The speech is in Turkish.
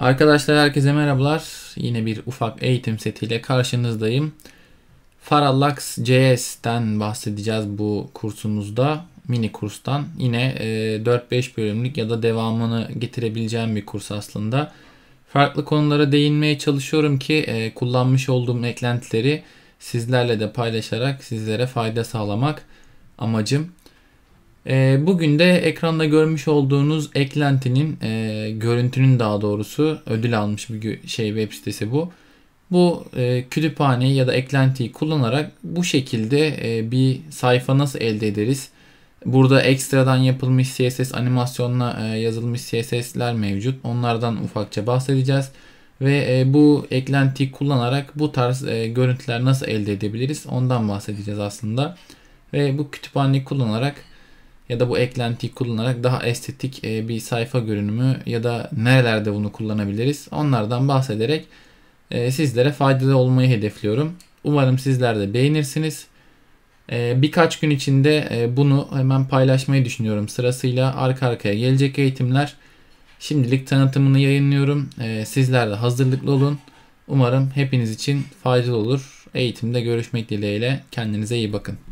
Arkadaşlar herkese merhabalar. Yine bir ufak eğitim setiyle karşınızdayım. Farallax JS'ten bahsedeceğiz bu kursumuzda. Mini kurstan. Yine 4-5 e, bölümlük ya da devamını getirebileceğim bir kurs aslında. Farklı konulara değinmeye çalışıyorum ki e, kullanmış olduğum eklentileri sizlerle de paylaşarak sizlere fayda sağlamak amacım. Ee, bugün de ekranda görmüş olduğunuz eklentinin, e, görüntünün daha doğrusu ödül almış bir şey web sitesi bu. Bu e, kütüphaneyi ya da eklentiyi kullanarak bu şekilde e, bir sayfa nasıl elde ederiz? Burada ekstradan yapılmış CSS animasyonla e, yazılmış CSS'ler mevcut. Onlardan ufakça bahsedeceğiz. Ve e, bu eklentiyi kullanarak bu tarz e, görüntüler nasıl elde edebiliriz? Ondan bahsedeceğiz aslında. Ve bu kütüphaneyi kullanarak ya da bu eklentiyi kullanarak daha estetik e, bir sayfa görünümü ya da nerelerde bunu kullanabiliriz onlardan bahsederek e, sizlere faydalı olmayı hedefliyorum. Umarım sizler de beğenirsiniz. E, birkaç gün içinde bunu hemen paylaşmayı düşünüyorum. Sırasıyla arka arkaya gelecek eğitimler. Şimdilik tanıtımını yayınlıyorum. Sizler de hazırlıklı olun. Umarım hepiniz için faydalı olur. Eğitimde görüşmek dileğiyle. Kendinize iyi bakın.